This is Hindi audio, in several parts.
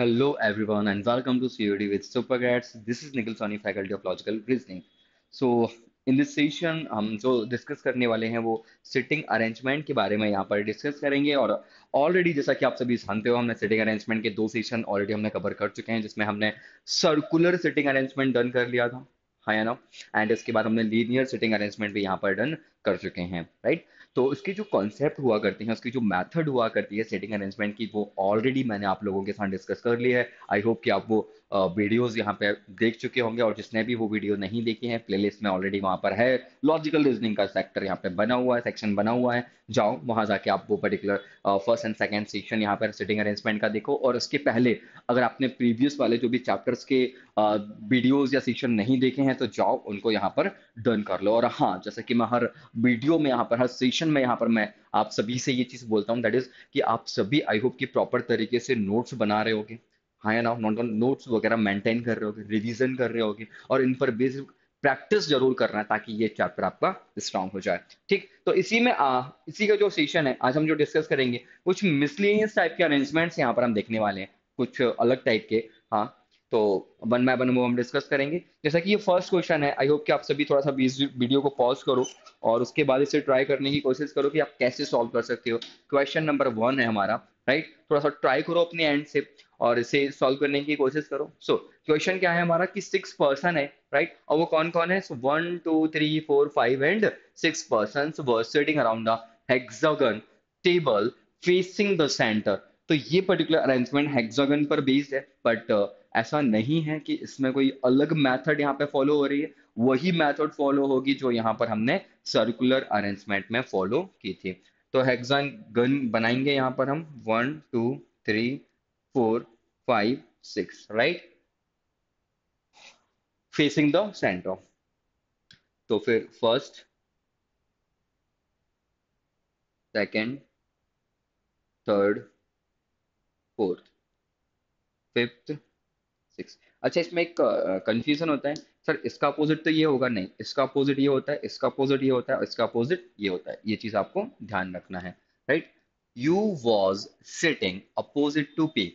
Hello everyone and welcome to COD with Supergrats. This is Nikhil Soni, Faculty of Logical Reasoning. So in this session हम जो डिस्कस करने वाले हैं वो सिटिंग अरेंजमेंट के बारे में यहाँ पर डिस्कस करेंगे और ऑलरेडी जैसा कि आप सभी जानते हो हमने सिटिंग अरेंजमेंट के दो सेशन ऑलरेडी हमने कवर कर चुके हैं जिसमें हमने सर्कुलर सिटिंग अरेंजमेंट डन कर लिया था है ना एंड इसके बाद हमने लीनियर सिटिंग अरेंजमेंट भी यहाँ पर डन कर चुके हैं राइट तो उसके जो कॉन्सेप्ट हुआ करते हैं उसकी जो मेथड हुआ करती है सेटिंग अरेंजमेंट की वो ऑलरेडी मैंने आप लोगों के साथ डिस्कस कर लिया है आई होप कि आप वो वीडियोस यहाँ पे देख चुके होंगे और जिसने भी वो वीडियो नहीं देखी है प्लेलिस्ट में ऑलरेडी वहाँ पर है लॉजिकल रीजनिंग का सेक्टर यहाँ पे बना हुआ है सेक्शन बना हुआ है जाओ वहाँ जाके आप वो particular first and second section यहाँ पर सेटिंग अरेंजमेंट का देखो और उसके पहले अगर आपने प्रीवियस वाले जो भी चैप्टर्स के वीडियोज या सेक्शन नहीं देखे हैं तो जाओ उनको यहाँ पर डन कर लो और हाँ जैसे कि मैं हर वीडियो में यहाँ पर हर सेशन में यहाँ पर मैं आप सभी से ये चीज़ बोलता हूँ दैट इज़ कि आप सभी आई होप कि प्रॉपर तरीके से नोट्स बना रहे होगे हाँ या ना नॉट नोट्स वगैरह मेंटेन कर रहे होगे रिविजन कर रहे होगे और इन पर बेस्ड प्रैक्टिस जरूर करना है ताकि ये चैप्टर आपका स्ट्रांग हो जाए ठीक तो इसी में आ, इसी का जो सेशन है आज हम जो डिस्कस करेंगे कुछ मिसलिनियस टाइप के अरेंजमेंट्स यहाँ पर हम देखने वाले हैं कुछ अलग टाइप के हाँ तो वन बाय वन वो हम डिस्कस करेंगे जैसा कि ये फर्स्ट क्वेश्चन है आई होप कि आप सभी थोड़ा सा वीडियो को पॉज करो और उसके बाद इसे ट्राई करने की कोशिश करो कि आप कैसे सॉल्व कर सकते हो क्वेश्चन नंबर वन है हमारा राइट right? थोड़ा सा ट्राई करो अपने एंड से और इसे सॉल्व करने की कोशिश करो सो so, क्वेश्चन क्या है हमारा कि सिक्स पर्सन है राइट right? और वो कौन कौन है so one two three four five and six person were sitting around hexagon table facing the centre तो ये पर्टिकुलर अरेंजमेंट हेक्सागन पर बेस्ड है बट ऐसा नहीं है कि इसमें कोई अलग मेथड यहाँ पे फॉलो हो रही है वही मेथड फॉलो होगी जो यहाँ पर हमने सर्कुलर अरेंजमेंट में फॉलो की थी तो हेक्सन गन बनाएंगे यहाँ पर हम one two three four five six right facing the centre तो फिर first second third fourth fifth six अच्छा इसमें एक कन्फ्यूजन होता है सर इसका अपोजिट तो ये होगा नहीं इसका अपोजिट ये होता है इसका अपोजिट ये होता है इसका अपोजिट ये होता है ये चीज़ आपको ध्यान रखना है right U was sitting opposite to P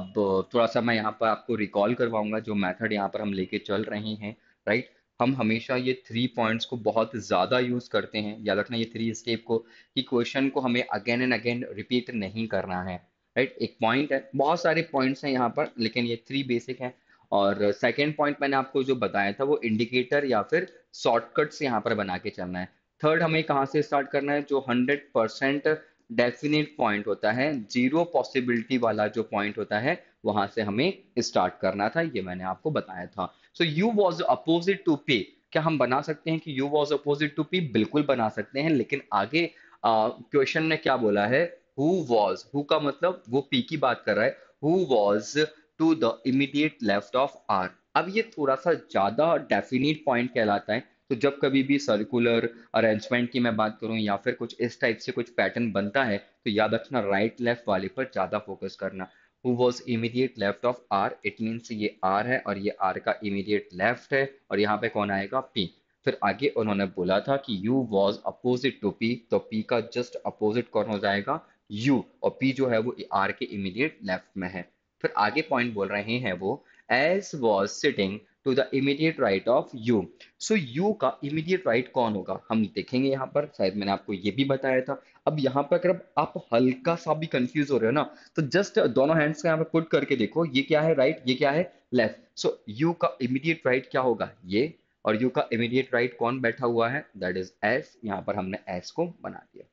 अब थोड़ा सा मैं यहाँ पर आपको रिकॉल करवाऊंगा जो मैथड यहाँ पर हम लेके चल रहे हैं राइट हम हमेशा ये थ्री पॉइंट्स को बहुत ज़्यादा यूज़ करते हैं याद रखना ये थ्री स्टेप को कि क्वेश्चन को हमें अगेन एंड अगेन रिपीट नहीं करना है राइट एक पॉइंट है बहुत सारे पॉइंट्स हैं यहाँ पर लेकिन ये थ्री बेसिक हैं और सेकेंड पॉइंट मैंने आपको जो बताया था वो इंडिकेटर या फिर शॉर्टकट्स यहाँ पर बना के चलना है थर्ड हमें कहाँ से स्टार्ट करना है जो हंड्रेड परसेंट डेफिनेट पॉइंट होता है जीरो पॉसिबिलिटी वाला जो पॉइंट होता है वहां से हमें स्टार्ट करना था ये मैंने आपको बताया था so U was opposite to P क्या हम बना सकते हैं कि U was opposite to P बिल्कुल बना सकते हैं लेकिन आगे क्वेश्चन ने क्या बोला है हु वॉज हु का मतलब वो पी की बात कर रहा है who was to the immediate left of R अब ये थोड़ा सा ज़्यादा डेफिनेट पॉइंट कहलाता है तो जब कभी भी सर्कुलर अरेंजमेंट की मैं बात करूं या फिर कुछ इस टाइप से कुछ पैटर्न बनता है तो याद रखना राइट लेफ्ट वाले पर ज़्यादा फोकस करना who was immediate left of R it means ये आर है और ये आर का इमीडिएट लेफ्ट है और यहाँ पे कौन आएगा पी फिर आगे उन्होंने बोला था कि U was opposite to P तो पी का जस्ट अपोजिट कौन हो जाएगा यू और पी जो है वो आर के इमीडिएट लेफ्ट में है फिर आगे पॉइंट बोल रहे हैं वो S was sitting to the immediate right of U so U का इमीडिएट राइट right कौन होगा हम देखेंगे यहाँ पर शायद मैंने आपको ये भी बताया था अब यहाँ पर अगर आप हल्का सा भी कंफ्यूज हो रहे हो ना तो जस्ट दोनों हैंड्स का यहाँ पर पुट करके देखो ये क्या है राइट right, ये क्या है लेफ्ट सो यू का इमीडिएट राइट right क्या होगा ये और यू का इमीडिएट राइट right कौन बैठा हुआ है दैट इज एस यहाँ पर हमने एस को बना दिया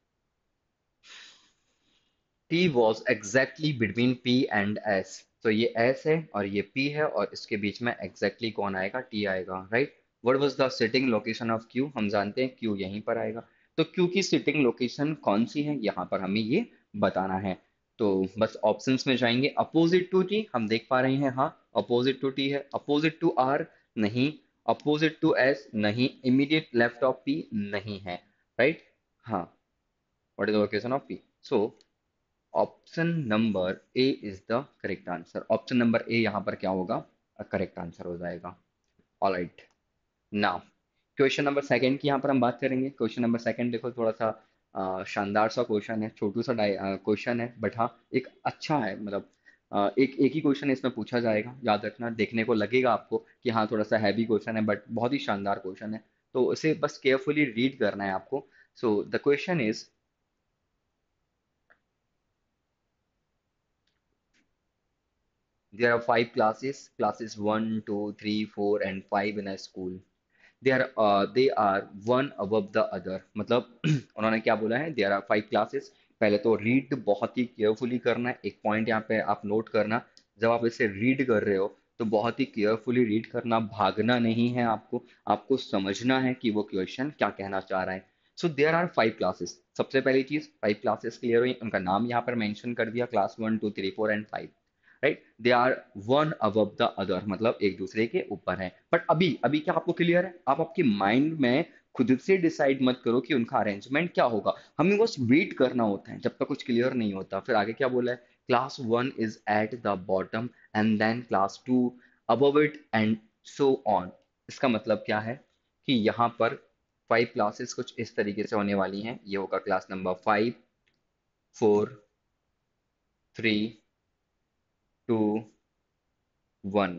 P was exactly between P and S. तो so ये S है और ये P है और इसके बीच में exactly कौन आएगा T आएगा right what was the sitting location of Q हम जानते हैं Q यहीं पर आएगा तो Q की सिटिंग लोकेशन कौन सी है यहाँ पर हमें ये बताना है तो बस ऑप्शन में जाएंगे अपोजिट टू टी हम देख पा रहे हैं हाँ अपोजिट टू टी है अपोजिट टू आर नहीं अपोजिट टू एस नहीं इमीडिएट लेफ्ट ऑफ पी नहीं है राइट हाँ what is location of P so option number A is the correct answer option number A यहाँ पर क्या होगा करेक्ट आंसर हो जाएगा ऑल राइट ना क्वेश्चन नंबर सेकंड की यहाँ पर हम बात करेंगे क्वेश्चन नंबर सेकंड देखो थोड़ा सा शानदार सा क्वेश्चन है छोटू सा क्वेश्चन है बट हाँ एक अच्छा है मतलब आ, एक एक ही क्वेश्चन इसमें पूछा जाएगा याद रखना देखने को लगेगा आपको कि हाँ थोड़ा सा हैवी क्वेश्चन है बट बहुत ही शानदार क्वेश्चन है तो उसे बस केयरफुली रीड करना है आपको so the question is There are five classes, classes one, two, three, four, and five in a school. They are uh, they are one above the other. मतलब उन्होंने क्या बोला है देर आर फाइव क्लासेस पहले तो रीड बहुत ही केयरफुली करना है एक पॉइंट यहाँ पे आप नोट करना जब आप इसे रीड कर रहे हो तो बहुत ही केयरफुली रीड करना भागना नहीं है आपको आपको समझना है कि वो क्वेश्चन क्या कहना चाह रहा है so there are five classes सबसे पहली चीज फाइव क्लासेस क्लियर हुई उनका नाम यहाँ पर मेंशन कर दिया class one two three four and five right they are one above the other मतलब एक दूसरे के ऊपर है बट अभी अभी क्या आपको क्लियर है आप आपके माइंड में खुद से डिसाइड मत करो कि उनका अरेंजमेंट क्या होगा हमें बस वेट करना होता है जब तक कुछ क्लियर नहीं होता फिर आगे क्या बोला है class one is at the bottom and then class two above it and so on इसका मतलब क्या है कि यहाँ पर फाइव क्लासेस कुछ इस तरीके से होने वाली हैं ये होगा class number five four three two one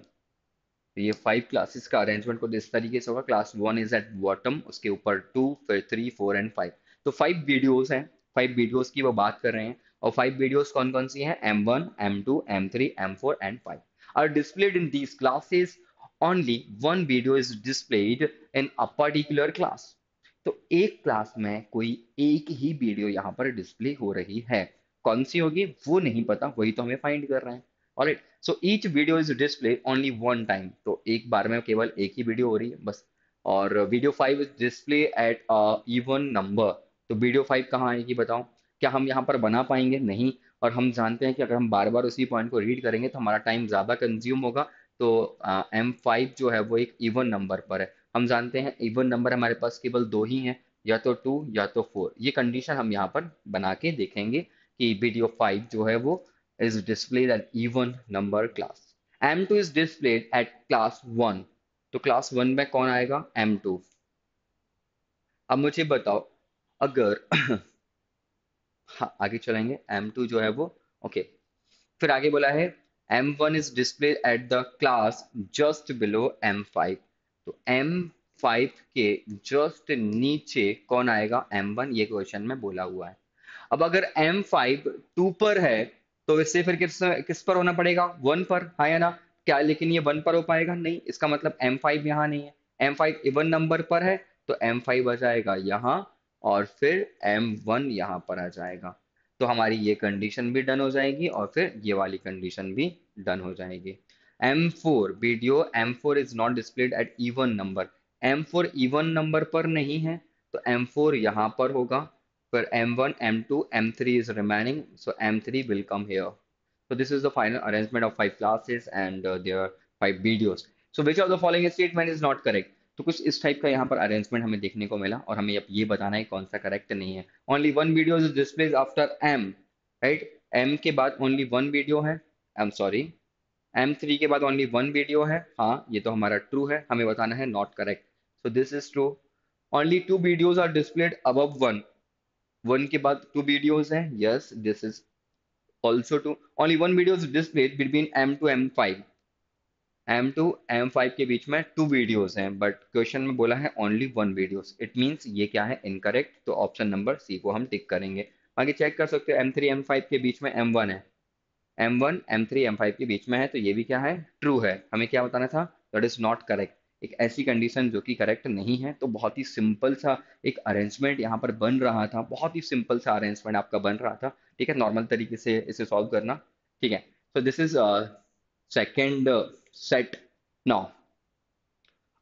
तो ये फाइव क्लासेस का अरेंजमेंट को इस तरीके से होगा class one is at bottom उसके ऊपर टू फिर थ्री फोर एंड फाइव तो फाइव वीडियोस हैं फाइव वीडियोस की वो बात कर रहे हैं और फाइव वीडियोस कौन कौन सी हैं M one M two M three M four and five are displayed in these classes only one video is displayed in a particular class तो एक क्लास में कोई एक ही वीडियो यहाँ पर डिस्प्ले हो रही है कौन सी होगी वो नहीं पता वही तो हमें फाइंड कर रहे हैं all right so each video is display only one time तो एक बार में केवल एक ही वीडियो हो रही है बस और video five is display at even number तो वीडियो फाइव कहाँ आएगी बताओ क्या हम यहाँ पर बना पाएंगे नहीं और हम जानते हैं कि अगर हम बार बार उसी पॉइंट को रीड करेंगे तो हमारा टाइम ज़्यादा कंज्यूम होगा तो एम uh, फाइव जो है वो एक इवन नंबर पर है हम जानते हैं इवन नंबर हमारे पास केवल दो ही हैं या तो टू या तो फोर ये कंडीशन हम यहाँ पर बना के देखेंगे कि वीडियो फाइव जो है वो is displayed at even number class m2 is displayed at class 1 तो क्लास वन में कौन आएगा m2 अब मुझे बताओ अगर हाँ, आगे चलेंगे m2 जो है वो ओके okay. फिर आगे बोला है m1 is display at the class just below m5 तो m5 के जस्ट नीचे कौन आएगा m1 ये क्वेश्चन में बोला हुआ है अब अगर m5 टू पर है तो इससे फिर किस किस पर होना पड़ेगा वन पर हाँ ना क्या लेकिन ये वन पर हो पाएगा नहीं इसका मतलब एम फाइव यहाँ नहीं है एम फाइव इवन नंबर पर है तो एम फाइव आ जाएगा यहाँ और फिर एम वन यहाँ पर आ जाएगा तो हमारी ये कंडीशन भी डन हो जाएगी और फिर ये वाली कंडीशन भी डन हो जाएगी M four video M four is not displayed at even number M four even number पर नहीं है तो एम फोर यहाँ पर होगा where m1 m2 m3 is remaining so m3 will come here so this is the final arrangement of five classes and uh, their five videos so which of the following statement is not correct तो कुछ इस टाइप का यहाँ पर अरेंजमेंट हमें देखने को मिला और हमें अब ये बताना है कौन सा करेक्ट नहीं है only one video is displays after M right M के बाद ओनली वन वीडियो है I am sorry M three के बाद ओनली वन वीडियो है हाँ ये तो हमारा ट्रू है हमें बताना है not correct so this is true only two videos are displayed above one one के बाद टू वीडियोज हैं yes this is also two only one video displayed between M two M five M two M five के बीच में टू वीडियोज हैं बट क्वेश्चन में बोला है only one videos it means ये क्या है इनकरेक्ट तो ऑप्शन नंबर सी को हम टिक करेंगे आगे चेक कर सकते हो एम थ्री एम फाइव के बीच में एम वन है M one M three M five के बीच में है तो ये भी क्या है ट्रू है हमें क्या बताना था दैट इज नॉट करेक्ट एक ऐसी कंडीशन जो कि करेक्ट नहीं है तो बहुत ही सिंपल सा एक अरेंजमेंट यहाँ पर बन रहा था बहुत ही सिंपल सा अरेंजमेंट आपका बन रहा था ठीक है नॉर्मल तरीके से इसे सॉल्व करना ठीक है so this is second set now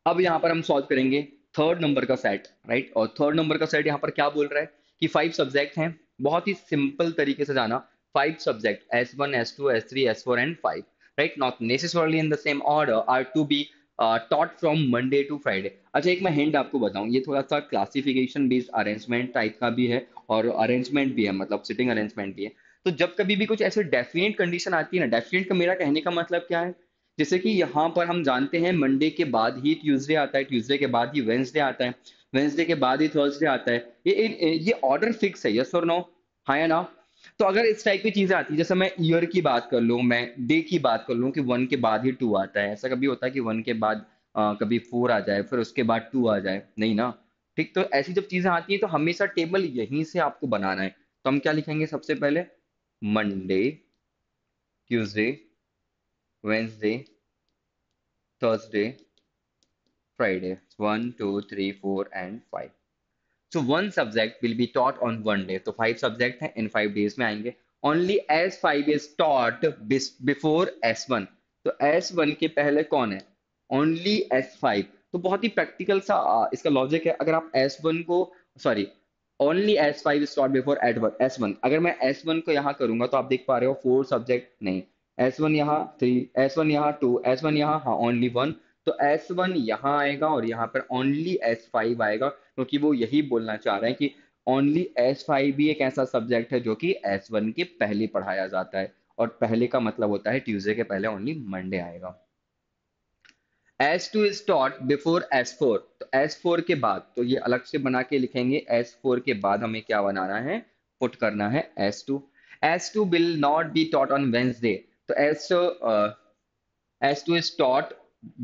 अब यहाँ पर हम सॉल्व करेंगे थर्ड नंबर का सेट राइट और थर्ड नंबर का सेट यहाँ पर क्या बोल रहा है कि फाइव सब्जेक्ट हैं बहुत ही सिंपल तरीके से जाना five subject S one S two S three S four and five right not necessarily in the same order are to be taught from Monday to Friday अच्छा एक मैं हिंट आपको बताऊं ये थोड़ा सा क्लासिफिकेशन बेस्ड अरेंजमेंट टाइप का भी है और अरेंजमेंट भी है मतलब सिटिंग अरेंजमेंट भी है तो जब कभी भी कुछ ऐसे डेफिनेट कंडीशन आती है ना डेफिनेट का मेरा कहने का मतलब क्या है जैसे कि यहाँ पर हम जानते हैं मंडे के बाद ही ट्यूजडे आता है ट्यूजडे के बाद ही वेंसडे आता है वेंसडे के बाद ही थर्सडे आता है ये ये ऑर्डर फिक्स है यस और नो हाँ या ना तो अगर इस टाइप की चीजें आती है जैसे मैं ईयर की बात कर लूँ मैं डे की बात कर लूँ कि वन के बाद ही टू आता है ऐसा कभी होता है कि वन के बाद आ, कभी फोर आ जाए फिर उसके बाद टू आ जाए नहीं ना ठीक तो ऐसी जब चीजें आती है तो हमेशा टेबल यहीं से आपको बनाना है तो हम क्या लिखेंगे सबसे पहले Monday Tuesday Wednesday Thursday Friday one two three four and five so one subject will be taught on one day तो फाइव सब्जेक्ट है इन फाइव डेज में आएंगे only S five is taught before S one तो एस वन के पहले कौन है ओनली एस फाइव तो बहुत ही प्रैक्टिकल सा इसका लॉजिक है अगर आप एस वन को sorry only S five is taught before at one S one अगर मैं एस वन को यहाँ करूंगा तो आप देख पा रहे हो फोर सब्जेक्ट नहीं एस वन यहाँ थ्री एस वन यहाँ टू एस वन यहाँ हाँ ओनली वन तो एस वन यहाँ आएगा और यहाँ पर ओनली एस फाइव आएगा क्योंकि वो यही बोलना चाह रहे हैं कि ओनली एस फाइव भी एक ऐसा सब्जेक्ट है जो कि एस वन के पहले पढ़ाया जाता है और पहले का मतलब होता है ट्यूजडे के पहले ओनली मंडे आएगा S two is taught before S four तो एस फोर के बाद तो ये अलग से बना के लिखेंगे एस फोर के बाद हमें क्या बनाना है पुट करना है S two S two will not be taught on Wednesday तो S S two is taught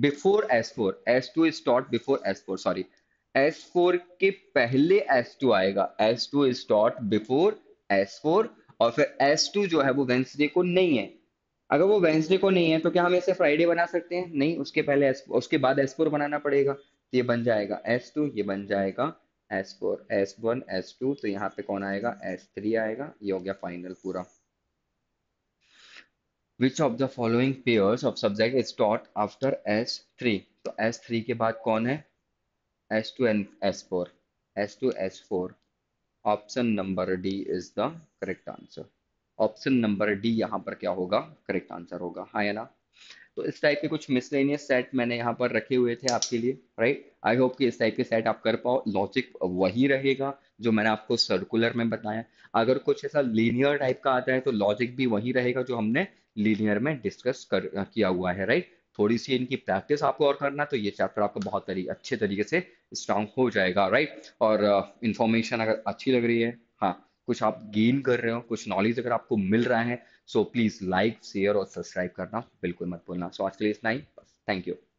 before S four S two is taught before S four sorry S four के पहले एस टू आएगा two is taught before four और फिर एस टू जो है वो वेंसडे को नहीं है अगर वो वेंसडे को नहीं है तो क्या हम इसे फ्राइडे बना सकते हैं नहीं उसके पहले एस उसके बाद फोर बनाना पड़ेगा तो ये बन जाएगा टू ये बन जाएगा वन एस टू तो यहाँ पे कौन आएगा एस थ्री आएगा ये हो गया फाइनल पूरा which of the following pairs of subject is taught after S3 तो S3 के बाद कौन है S S two four S two S four option number D is the correct answer option number D यहाँ पर क्या होगा करेक्ट आंसर होगा हाँ या ना तो इस टाइप के कुछ मिसलेनियस सेट मैंने यहाँ पर रखे हुए थे आपके लिए राइट आई होप कि इस टाइप के सेट आप कर पाओ लॉजिक वही रहेगा जो मैंने आपको सर्कुलर में बताया अगर कुछ ऐसा लीनियर टाइप का आता है तो लॉजिक भी वही रहेगा जो हमने लीनियर में डिस्कस कर किया हुआ है राइट थोड़ी सी इनकी प्रैक्टिस आपको और करना तो ये चैप्टर आपको बहुत तरी, अच्छे तरीके से स्ट्रांग हो जाएगा राइट और इन्फॉर्मेशन अगर अच्छी लग रही है हाँ कुछ आप गेन कर रहे हो कुछ नॉलेज अगर आपको मिल रहा है सो प्लीज़ लाइक शेयर और सब्सक्राइब करना बिल्कुल मत भूलना सो आज के लिए इतना ही बस थैंक यू